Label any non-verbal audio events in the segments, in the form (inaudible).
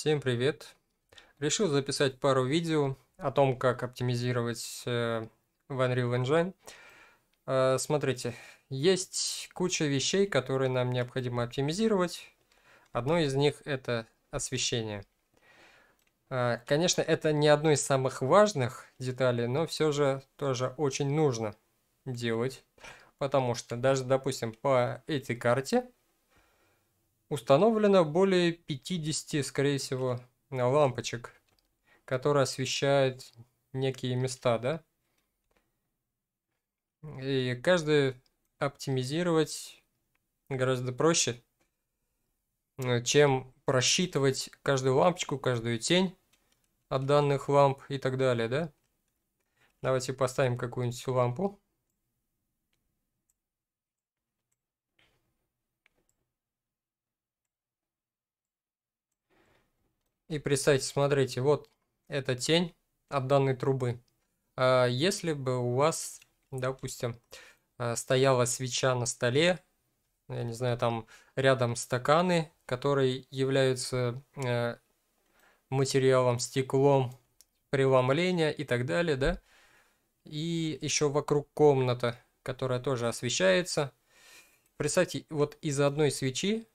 Всем привет! Решил записать пару видео о том, как оптимизировать в э, Unreal Engine. Э, смотрите, есть куча вещей, которые нам необходимо оптимизировать. Одно из них это освещение. Э, конечно, это не одно из самых важных деталей, но все же тоже очень нужно делать. Потому что даже, допустим, по этой карте установлено более 50, скорее всего, лампочек, которые освещают некие места, да? И каждый оптимизировать гораздо проще, э, чем просчитывать каждую лампочку, каждую тень от данных ламп и так далее, да? Давайте поставим какую-нибудь лампу. И представьте, смотрите, вот эта тень от данной трубы. А если бы у вас, допустим, а, стояла свеча на столе, я не знаю, там рядом стаканы, которые являются э, материалом, стеклом, преломления и так далее, да? И еще вокруг комната, которая тоже освещается. Представьте, вот из одной свечи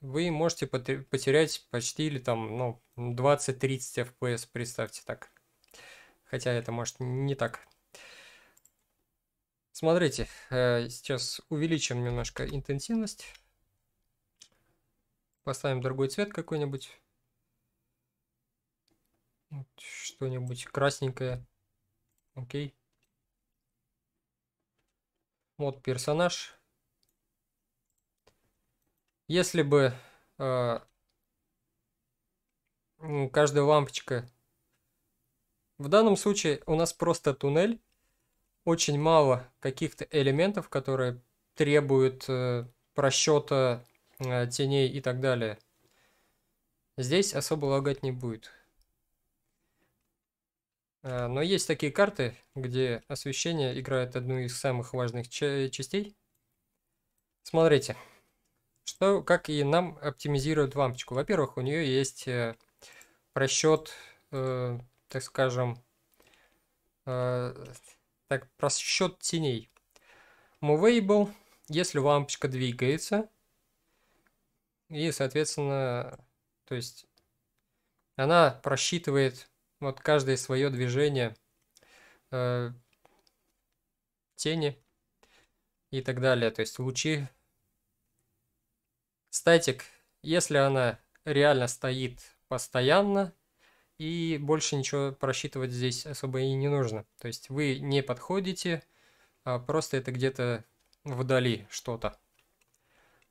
вы можете потерять почти или там, ну, 20-30 FPS, представьте так. Хотя это может не так. Смотрите, э, сейчас увеличим немножко интенсивность. Поставим другой цвет какой-нибудь. Что-нибудь красненькое. Окей. Вот персонаж. Если бы э, каждая лампочка... В данном случае у нас просто туннель. Очень мало каких-то элементов, которые требуют э, просчета э, теней и так далее. Здесь особо лагать не будет. Э, но есть такие карты, где освещение играет одну из самых важных частей. Смотрите что, как и нам оптимизируют лампочку? Во-первых, у нее есть э, просчет, э, так скажем, э, так, просчет теней. Movable, если лампочка двигается, и, соответственно, то есть она просчитывает вот каждое свое движение э, тени и так далее, то есть лучи статик, если она реально стоит постоянно, и больше ничего просчитывать здесь особо и не нужно. То есть вы не подходите, а просто это где-то вдали что-то.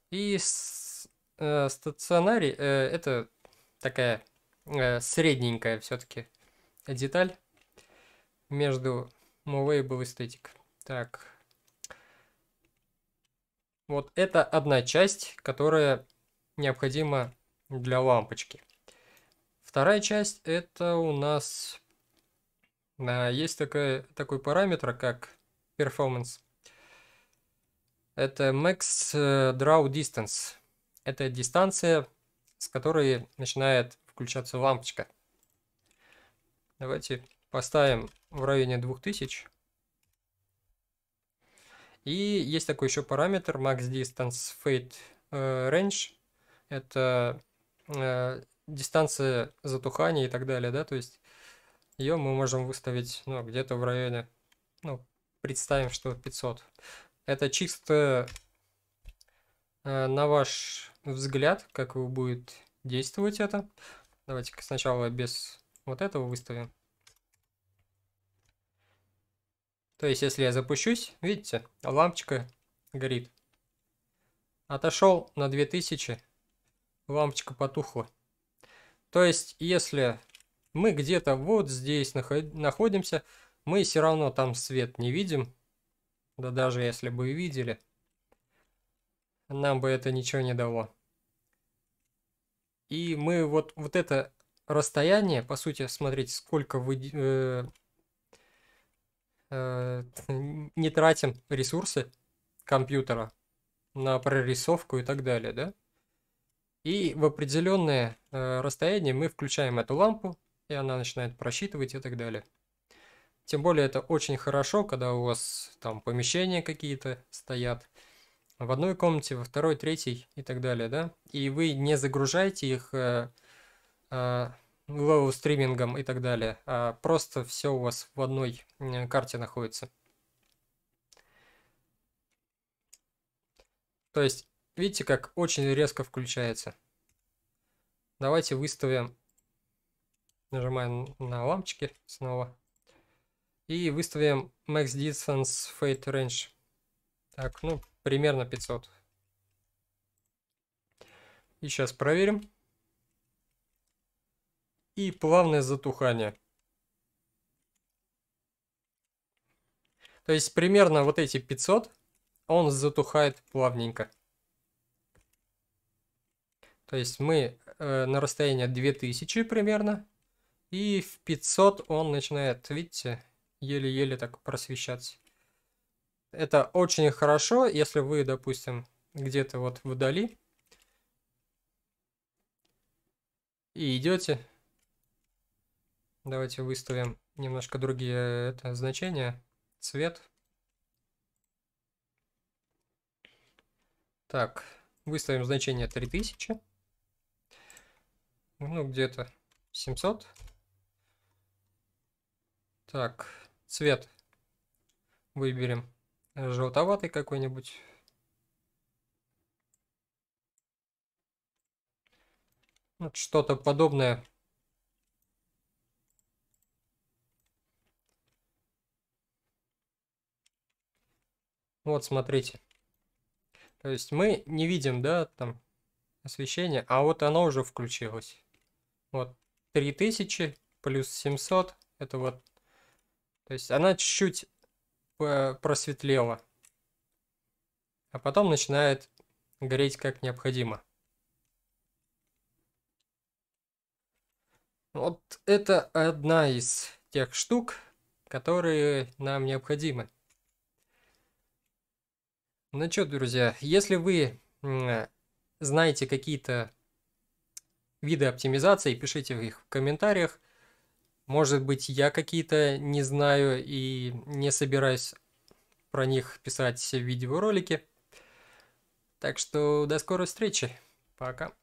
И с, э, стационарий э, это такая э, средненькая все-таки деталь между Movable и Static. Так, вот это одна часть, которая необходима для лампочки. Вторая часть это у нас а, есть такая, такой параметр, как performance. Это max э, draw distance. Это дистанция, с которой начинает включаться лампочка. Давайте поставим в районе 2000. И есть такой еще параметр max distance fade э, range. Это э, дистанция затухания и так далее, да, то есть ее мы можем выставить, ну, где-то в районе, ну, представим, что 500. Это чисто э, на ваш взгляд, как вы будет действовать это. Давайте сначала без вот этого выставим. То есть, если я запущусь, видите, лампочка горит. Отошел на 2000, лампочка потухла. То есть, если мы где-то вот здесь находимся, мы все равно там свет не видим. Да даже если бы и видели, нам бы это ничего не дало. И мы вот, вот это расстояние, по сути, смотрите, сколько вы, э, э, (laughs) не тратим ресурсы компьютера на прорисовку и так далее, да? И в определенное э, расстояние мы включаем эту лампу, и она начинает просчитывать и так далее. Тем более это очень хорошо, когда у вас там помещения какие-то стоят в одной комнате, во второй, третьей и так далее, да? И вы не загружаете их э, э главу стримингом и так далее, а просто все у вас в одной карте находится. То есть, видите, как очень резко включается. Давайте выставим, нажимаем на лампочки снова, и выставим max distance fade range. Так, ну, примерно 500. И сейчас проверим и плавное затухание. То есть примерно вот эти 500 он затухает плавненько. То есть мы э, на расстоянии 2000 примерно. И в 500 он начинает, видите, еле-еле так просвещаться. Это очень хорошо, если вы, допустим, где-то вот вдали. И идете, Давайте выставим немножко другие это, значения. Цвет. Так, выставим значение 3000. Ну, где-то 700. Так, цвет выберем желтоватый какой-нибудь. Вот ну, что-то подобное Ну вот, смотрите. То есть мы не видим, да, там освещение, а вот оно уже включилось. Вот 3000 плюс 700, это вот, то есть она чуть-чуть э, просветлела, а потом начинает гореть как необходимо. Вот это одна из тех штук, которые нам необходимы. Ну что, друзья, если вы знаете какие-то виды оптимизации, пишите их в комментариях. Может быть, я какие-то не знаю и не собираюсь про них писать видеоролики. Так что до скорой встречи. Пока.